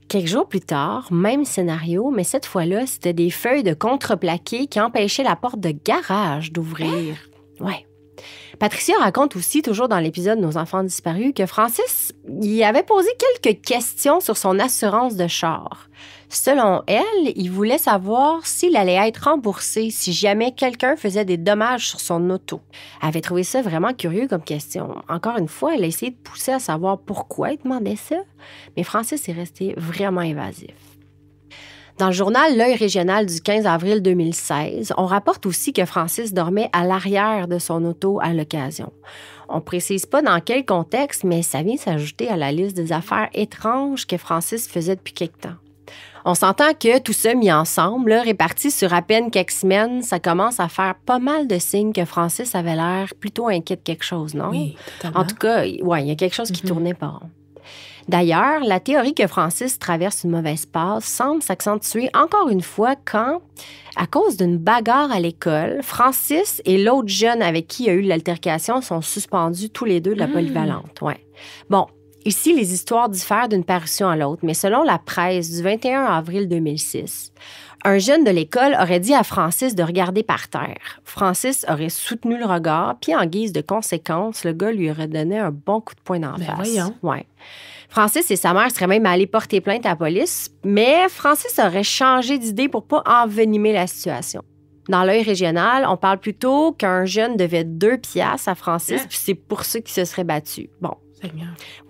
S2: Quelques jours plus tard, même scénario, mais cette fois-là, c'était des feuilles de contreplaqué qui empêchaient la porte de garage d'ouvrir. Hein? Ouais. Patricia raconte aussi, toujours dans l'épisode Nos enfants disparus, que Francis y avait posé quelques questions sur son assurance de char. Selon elle, il voulait savoir s'il allait être remboursé si jamais quelqu'un faisait des dommages sur son auto. Elle avait trouvé ça vraiment curieux comme question. Encore une fois, elle a essayé de pousser à savoir pourquoi il demandait ça, mais Francis est resté vraiment évasif. Dans le journal L'œil régional du 15 avril 2016, on rapporte aussi que Francis dormait à l'arrière de son auto à l'occasion. On précise pas dans quel contexte, mais ça vient s'ajouter à la liste des affaires étranges que Francis faisait depuis quelque temps. On s'entend que tout ça mis ensemble, réparti sur à peine quelques semaines, ça commence à faire pas mal de signes que Francis avait l'air plutôt inquiet de quelque chose, non? Oui, En tout cas, ouais, il y a quelque chose qui mhm. tournait pas D'ailleurs, la théorie que Francis traverse une mauvaise passe semble s'accentuer encore une fois quand, à cause d'une bagarre à l'école, Francis et l'autre jeune avec qui il y a eu l'altercation sont suspendus tous les deux de la hmm. polyvalente. Ouais. Bon, Ici, les histoires diffèrent d'une parution à l'autre, mais selon la presse du 21 avril 2006, un jeune de l'école aurait dit à Francis de regarder par terre. Francis aurait soutenu le regard, puis en guise de conséquence, le gars lui aurait donné un bon coup de poing la ben face. Voyons. Ouais. Francis et sa mère seraient même allés porter plainte à la police, mais Francis aurait changé d'idée pour pas envenimer la situation. Dans l'œil régional, on parle plutôt qu'un jeune devait deux piastres à Francis, hein? puis c'est pour ça qu'il se serait battu. Bon.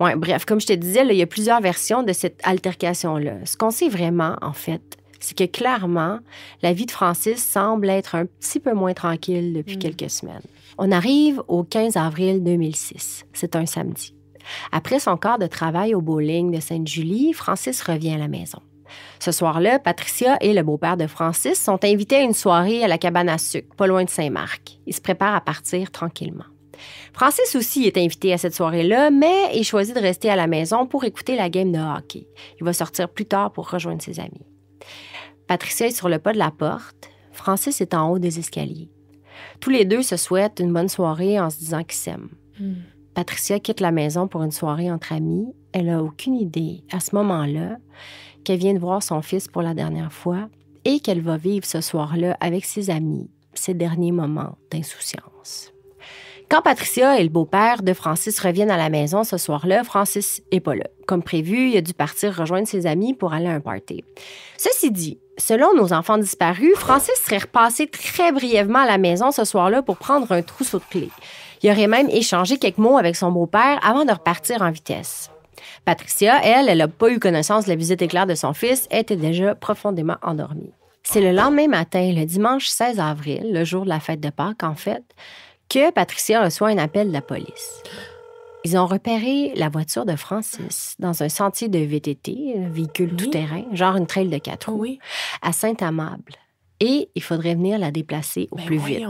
S2: Ouais, bref, comme je te disais, il y a plusieurs versions de cette altercation-là. Ce qu'on sait vraiment, en fait, c'est que clairement, la vie de Francis semble être un petit peu moins tranquille depuis mm. quelques semaines. On arrive au 15 avril 2006. C'est un samedi. Après son quart de travail au bowling de Sainte-Julie, Francis revient à la maison. Ce soir-là, Patricia et le beau-père de Francis sont invités à une soirée à la cabane à sucre, pas loin de Saint-Marc. Ils se préparent à partir tranquillement. Francis aussi est invité à cette soirée-là, mais il choisit de rester à la maison pour écouter la game de hockey. Il va sortir plus tard pour rejoindre ses amis. Patricia est sur le pas de la porte. Francis est en haut des escaliers. Tous les deux se souhaitent une bonne soirée en se disant qu'ils s'aiment. Hmm. Patricia quitte la maison pour une soirée entre amis. Elle n'a aucune idée, à ce moment-là, qu'elle vient de voir son fils pour la dernière fois et qu'elle va vivre ce soir-là avec ses amis, ses derniers moments d'insouciance. Quand Patricia et le beau-père de Francis reviennent à la maison ce soir-là, Francis n'est pas là. Comme prévu, il a dû partir rejoindre ses amis pour aller à un party. Ceci dit, selon nos enfants disparus, Francis serait repassé très brièvement à la maison ce soir-là pour prendre un trousseau de clés. Il aurait même échangé quelques mots avec son beau-père avant de repartir en vitesse. Patricia, elle, elle n'a pas eu connaissance de la visite éclair de son fils, était déjà profondément endormie. C'est le lendemain matin, le dimanche 16 avril, le jour de la fête de Pâques en fait, que Patricia reçoit un appel de la police. Ils ont repéré la voiture de Francis dans un sentier de VTT, un véhicule tout-terrain, genre une trail de quatre roues, à Saint-Amable. Et il faudrait venir la déplacer au ben plus vite.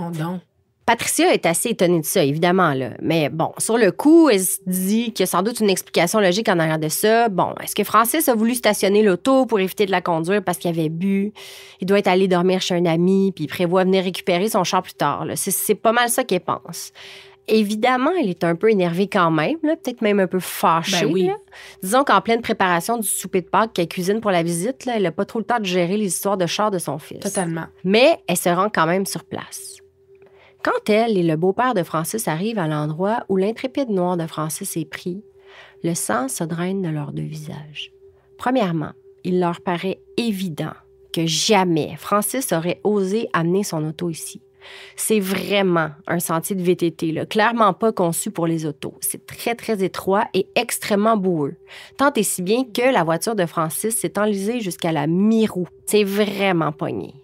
S2: Patricia est assez étonnée de ça, évidemment. Là. Mais bon, sur le coup, elle se dit qu'il y a sans doute une explication logique en arrière de ça. Bon, est-ce que Francis a voulu stationner l'auto pour éviter de la conduire parce qu'il avait bu? Il doit être allé dormir chez un ami, puis il prévoit venir récupérer son char plus tard. C'est pas mal ça qu'elle pense. Évidemment, elle est un peu énervée quand même, peut-être même un peu fâchée. Ben oui. Disons qu'en pleine préparation du souper de Pâques qu'elle cuisine pour la visite, elle n'a pas trop le temps de gérer les histoires de char de son fils. Totalement. Mais elle se rend quand même sur place. Quand elle et le beau-père de Francis arrivent à l'endroit où l'intrépide noir de Francis est pris, le sang se draine de leurs deux visages. Premièrement, il leur paraît évident que jamais Francis aurait osé amener son auto ici. C'est vraiment un sentier de VTT, clairement pas conçu pour les autos. C'est très, très étroit et extrêmement boueux. Tant et si bien que la voiture de Francis s'est enlisée jusqu'à la mi-roue. C'est vraiment pogné.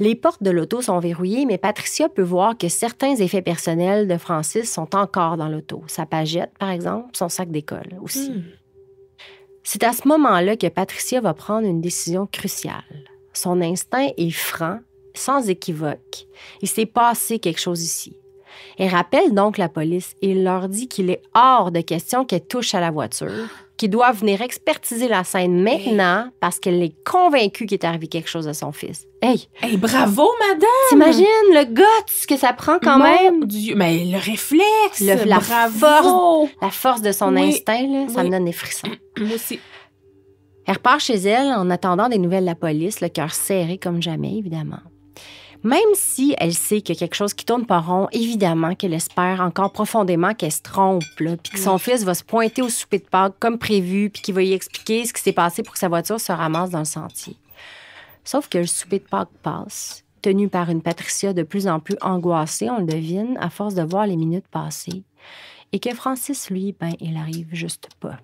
S2: Les portes de l'auto sont verrouillées, mais Patricia peut voir que certains effets personnels de Francis sont encore dans l'auto. Sa pagette, par exemple, son sac d'école aussi. Hmm. C'est à ce moment-là que Patricia va prendre une décision cruciale. Son instinct est franc, sans équivoque. Il s'est passé quelque chose ici. Elle rappelle donc la police et leur dit qu'il est hors de question qu'elle touche à la voiture qui doit venir expertiser la scène maintenant parce qu'elle est convaincue qu'il est arrivé quelque chose à son fils. Hey! Hey, bravo, madame! T'imagines le guts que ça prend quand même?
S1: mais le réflexe! Le, la, bravo.
S2: la force de son instinct, là, ça me donne des
S1: frissons. Moi aussi.
S2: Elle repart chez elle en attendant des nouvelles de la police, le cœur serré comme jamais, évidemment. Même si elle sait qu'il y a quelque chose qui tourne pas rond, évidemment qu'elle espère encore profondément qu'elle se trompe, puis que son mm. fils va se pointer au souper de Pâques comme prévu, puis qu'il va y expliquer ce qui s'est passé pour que sa voiture se ramasse dans le sentier. Sauf que le souper de Pâques passe, tenu par une Patricia de plus en plus angoissée, on le devine, à force de voir les minutes passer, et que Francis, lui, ben, il arrive juste pas.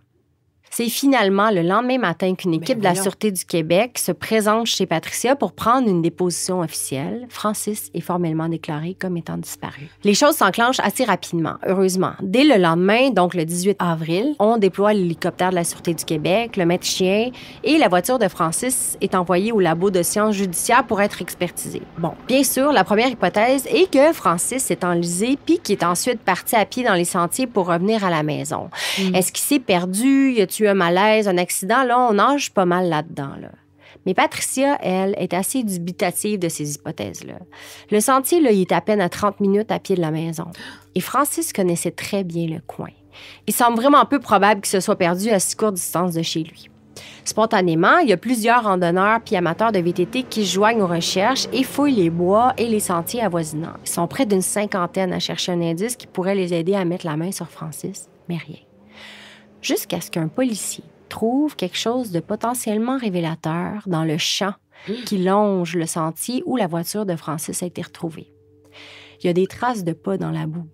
S2: C'est finalement le lendemain matin qu'une équipe de la Sûreté du Québec se présente chez Patricia pour prendre une déposition officielle. Francis est formellement déclaré comme étant disparu. Les choses s'enclenchent assez rapidement, heureusement. Dès le lendemain, donc le 18 avril, on déploie l'hélicoptère de la Sûreté du Québec, le maître chien et la voiture de Francis est envoyée au labo de sciences judiciaires pour être expertisée. Bon, bien sûr, la première hypothèse est que Francis s'est enlisé puis qu'il est ensuite parti à pied dans les sentiers pour revenir à la maison. Hmm. Est-ce qu'il s'est perdu? un malaise, un accident, là, on nage pas mal là-dedans. Mais Patricia, elle, est assez dubitative de ces hypothèses-là. Le sentier, là, il est à peine à 30 minutes à pied de la maison. Et Francis connaissait très bien le coin. Il semble vraiment peu probable qu'il se soit perdu à si courte distance de chez lui. Spontanément, il y a plusieurs randonneurs puis amateurs de VTT qui joignent aux recherches et fouillent les bois et les sentiers avoisinants. Ils sont près d'une cinquantaine à chercher un indice qui pourrait les aider à mettre la main sur Francis, mais rien jusqu'à ce qu'un policier trouve quelque chose de potentiellement révélateur dans le champ mmh. qui longe le sentier où la voiture de Francis a été retrouvée. Il y a des traces de pas dans la boue.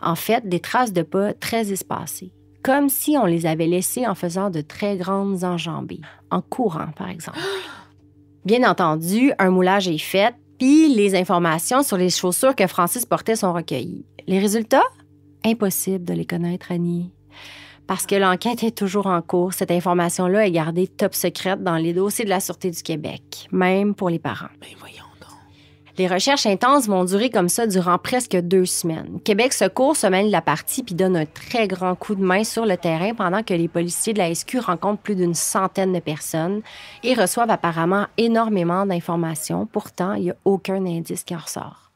S2: En fait, des traces de pas très espacées, comme si on les avait laissées en faisant de très grandes enjambées, en courant par exemple. Bien entendu, un moulage est fait, puis les informations sur les chaussures que Francis portait sont recueillies. Les résultats? Impossible de les connaître, Annie parce que l'enquête est toujours en cours. Cette information-là est gardée top secrète dans les dossiers de la Sûreté du Québec, même pour les parents. Ben, voyons donc. Les recherches intenses vont durer comme ça durant presque deux semaines. Québec Secours se mêle de la partie puis donne un très grand coup de main sur le terrain pendant que les policiers de la SQ rencontrent plus d'une centaine de personnes et reçoivent apparemment énormément d'informations. Pourtant, il n'y a aucun indice qui en ressort.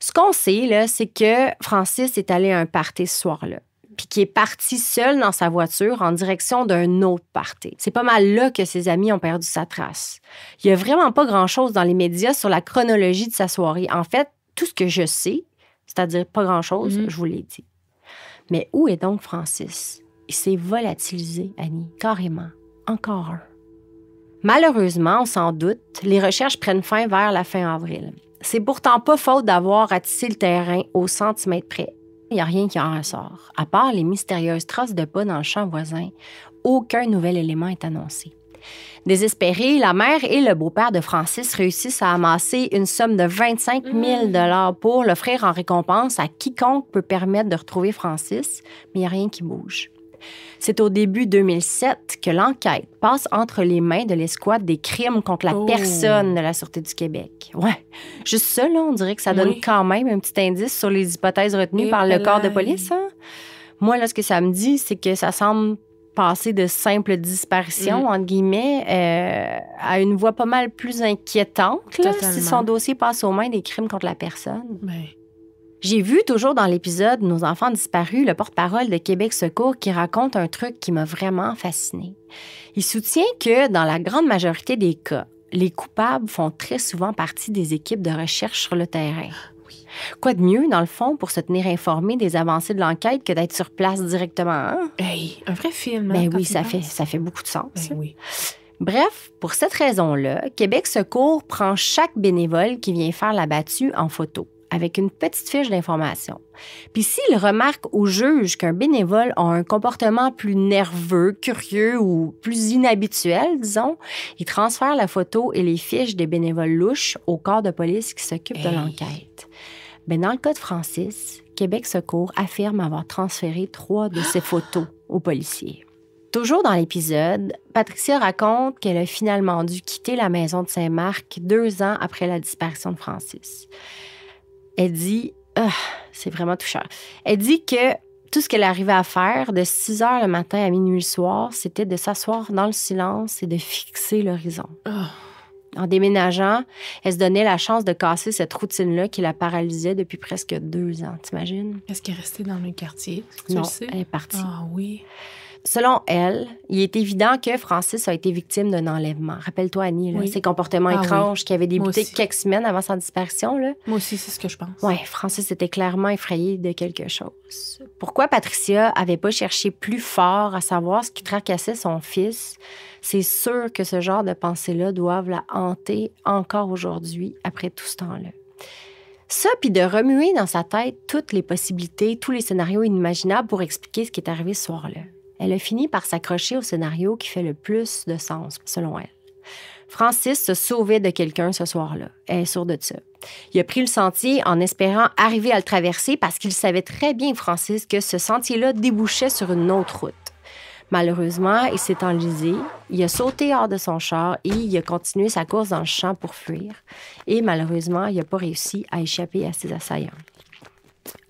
S2: Ce qu'on sait, là, c'est que Francis est allé à un party ce soir-là puis qui est parti seul dans sa voiture en direction d'un autre party. C'est pas mal là que ses amis ont perdu sa trace. Il y a vraiment pas grand-chose dans les médias sur la chronologie de sa soirée. En fait, tout ce que je sais, c'est-à-dire pas grand-chose, mhm. je vous l'ai dit. Mais où est donc Francis? Il s'est volatilisé, Annie, carrément. Encore un. Malheureusement, sans doute, les recherches prennent fin vers la fin avril. C'est pourtant pas faute d'avoir attissé le terrain au centimètre près. Il n'y a rien qui en ressort. À part les mystérieuses traces de pas dans le champ voisin, aucun nouvel élément est annoncé. Désespérés, la mère et le beau-père de Francis réussissent à amasser une somme de 25 000 mmh. pour l'offrir en récompense à quiconque peut permettre de retrouver Francis, mais il n'y a rien qui bouge. C'est au début 2007 que l'enquête passe entre les mains de l'escouade des crimes contre la oh. personne de la Sûreté du Québec. Ouais. Juste ça, on dirait que ça donne quand même un petit indice sur les hypothèses retenues par le corps de police. Hein. Moi, là, ce que ça me dit, c'est que ça semble passer de simple disparition, mm. entre guillemets, euh, à une voie pas mal plus inquiétante si son dossier passe aux mains des crimes contre la personne. Ben, j'ai vu toujours dans l'épisode Nos enfants disparus le porte-parole de Québec Secours qui raconte un truc qui m'a vraiment fasciné. Il soutient que dans la grande majorité des cas, les coupables font très souvent partie des équipes de recherche sur le terrain. Quoi de mieux, dans le fond, pour se tenir informé des avancées de l'enquête que d'être sur place directement? Hein?
S1: Hey, un vrai film. Hein, ben oui, ça fait,
S2: ça fait beaucoup de sens. Ben Bref, pour cette raison-là, Québec Secours prend chaque bénévole qui vient faire la battue en photo avec une petite fiche d'information. Puis s'il remarque au juge qu'un bénévole a un comportement plus nerveux, curieux ou plus inhabituel, disons, il transfère la photo et les fiches des bénévoles louches au corps de police qui s'occupe de l'enquête. Mais ben, dans le cas de Francis, Québec Secours affirme avoir transféré trois de ses photos aux policiers. Toujours dans l'épisode, Patricia raconte qu'elle a finalement dû quitter la maison de Saint-Marc deux ans après la disparition de Francis elle dit ah, c'est vraiment touchant. Elle dit que tout ce qu'elle arrivait à faire de 6 heures le matin à minuit le soir, c'était de s'asseoir dans le silence et de fixer l'horizon. Ah. En déménageant, elle se donnait la chance de casser cette routine-là qui la paralysait depuis presque deux ans,
S1: t'imagines? Est-ce qu'elle est restée dans le quartier? non, elle est partie. Ah oui. Selon
S2: elle, il est évident que Francis a été victime d'un enlèvement. Rappelle-toi, Annie, ces ses comportements ah étranges qui avaient débuté quelques semaines avant sa disparition. Moi aussi, c'est ce que je pense. Oui, Francis était clairement effrayé de quelque chose. Pourquoi Patricia avait pas cherché plus fort à savoir ce qui tracassait son fils? C'est sûr que ce genre de pensées-là doivent la hanter encore aujourd'hui, après tout ce temps-là. Ça, puis de remuer dans sa tête toutes les possibilités, tous les scénarios inimaginables pour expliquer ce qui est arrivé ce soir-là elle a fini par s'accrocher au scénario qui fait le plus de sens, selon elle. Francis se sauvait de quelqu'un ce soir-là. Elle est sûre de ça. Il a pris le sentier en espérant arriver à le traverser parce qu'il savait très bien, Francis, que ce sentier-là débouchait sur une autre route. Malheureusement, il s'est enlisé, il a sauté hors de son char et il a continué sa course dans le champ pour fuir. Et malheureusement, il n'a pas réussi à échapper à ses assaillants.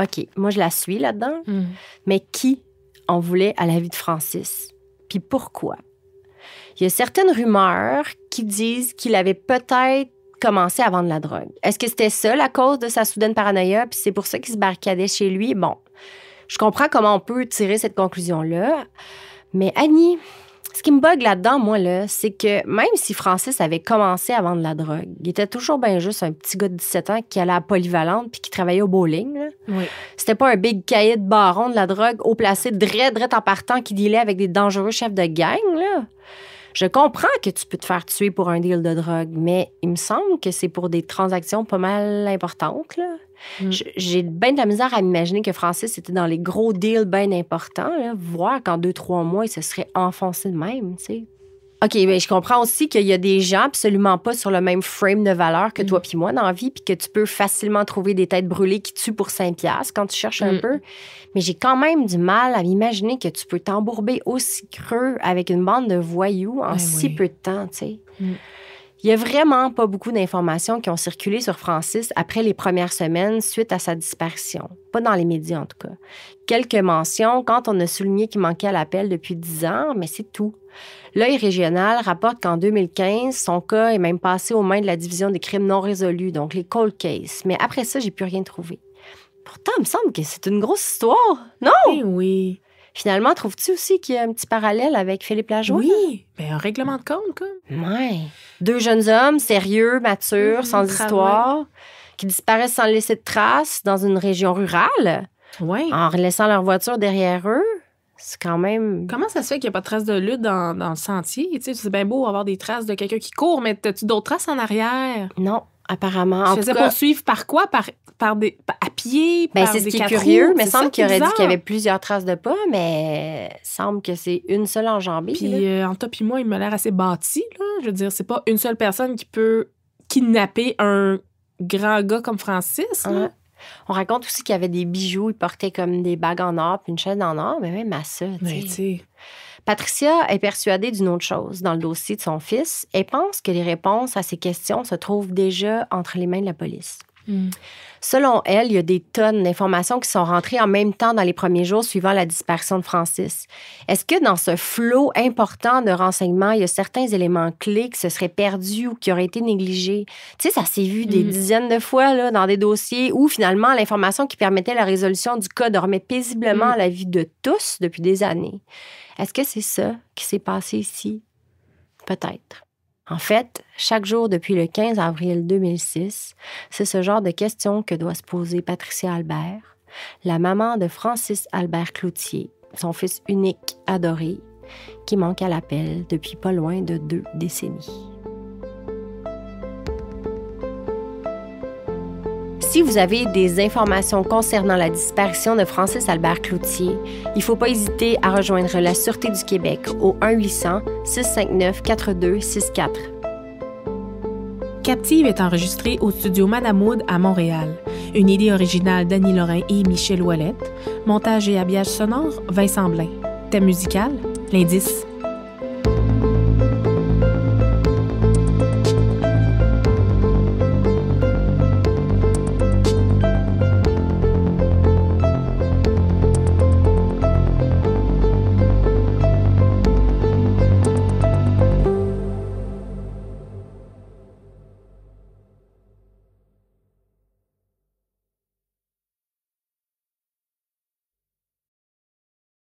S2: OK, moi je la suis là-dedans, mm. mais qui en voulait à la vie de Francis. Puis pourquoi? Il y a certaines rumeurs qui disent qu'il avait peut-être commencé à vendre la drogue. Est-ce que c'était ça la cause de sa soudaine paranoïa, puis c'est pour ça qu'il se barricadait chez lui? Bon, je comprends comment on peut tirer cette conclusion-là, mais Annie, ce qui me bug là-dedans, moi, là, c'est que même si Francis avait commencé à vendre la drogue, il était toujours bien juste un petit gars de 17 ans qui allait à Polyvalente puis qui travaillait au bowling. C'était pas un big cahier de baron de la drogue haut placé, drette, en partant qui dealait avec des dangereux chefs de gang. Je comprends que tu peux te faire tuer pour un deal de drogue, mais il me semble que c'est pour des transactions pas mal importantes. Là. Mm. J'ai bien de la misère à m'imaginer que Francis était dans les gros deals bien importants, voir qu'en deux, trois mois, il se serait enfoncé de même, tu sais. OK, mais ben, je comprends aussi qu'il y a des gens absolument pas sur le même frame de valeur que mm. toi puis moi dans la vie, puis que tu peux facilement trouver des têtes brûlées qui tuent pour 5 piastres quand tu cherches un mm. peu. Mais j'ai quand même du mal à m'imaginer que tu peux t'embourber aussi creux avec une bande de voyous en ben si peu de temps, tu il n'y a vraiment pas beaucoup d'informations qui ont circulé sur Francis après les premières semaines suite à sa disparition. Pas dans les médias, en tout cas. Quelques mentions quand on a souligné qu'il manquait à l'appel depuis 10 ans, mais c'est tout. L'œil régional rapporte qu'en 2015, son cas est même passé aux mains de la division des crimes non résolus, donc les cold cases. Mais après ça, j'ai plus rien trouvé. Pourtant, il me semble que c'est une grosse histoire, non? Eh oui, oui. Finalement, trouves-tu aussi qu'il y a un petit parallèle avec Philippe Lajoie? Oui, ben, un règlement de compte, comme. Ouais. Deux jeunes hommes sérieux, matures, mmh, sans histoire, qui disparaissent sans laisser de traces dans une région rurale. En laissant leur voiture
S1: derrière eux. C'est quand même. Comment ça se fait qu'il n'y a pas de traces de lutte dans, le sentier? Tu sais, c'est bien beau avoir des traces de quelqu'un qui court, mais as-tu d'autres traces en arrière? Non
S2: apparemment. En poursuivre
S1: par quoi? Par, par des, à pied? Ben, c'est ce qui est curieux. mais semble qu'il aurait dit qu'il y avait
S2: plusieurs traces de pas, mais semble que c'est une seule
S1: enjambée. Puis euh, en top puis moi, il me l'air assez bâti. Là. Je veux dire, c'est pas une seule personne qui peut kidnapper un grand gars comme Francis. On raconte aussi qu'il y avait des
S2: bijoux, il portait comme des bagues en or puis une chaîne en or, mais même à ça. Mais ben, tu sais. Patricia est persuadée d'une autre chose dans le dossier de son fils et pense que les réponses à ses questions se trouvent déjà entre les mains de la police. Hmm. Selon elle, il y a des tonnes d'informations qui sont rentrées en même temps dans les premiers jours suivant la disparition de Francis. Est-ce que dans ce flot important de renseignements, il y a certains éléments clés qui se seraient perdus ou qui auraient été négligés? Tu sais, ça s'est vu des mm. dizaines de fois là, dans des dossiers où finalement l'information qui permettait la résolution du cas dormait paisiblement mm. à la vie de tous depuis des années. Est-ce que c'est ça qui s'est passé ici? Peut-être. En fait, chaque jour depuis le 15 avril 2006, c'est ce genre de questions que doit se poser Patricia Albert, la maman de Francis Albert Cloutier, son fils unique adoré, qui manque à l'appel depuis pas loin de deux décennies. Si vous avez des informations concernant la disparition de Francis Albert Cloutier, il ne faut pas hésiter à rejoindre la Sûreté du Québec au 1-800-659-4264.
S1: Captive est enregistrée au studio Wood à Montréal. Une idée originale d'Annie Lorrain et Michel Ouellette. Montage et habillage sonore, Vincent Blain. Thème musical, l'indice.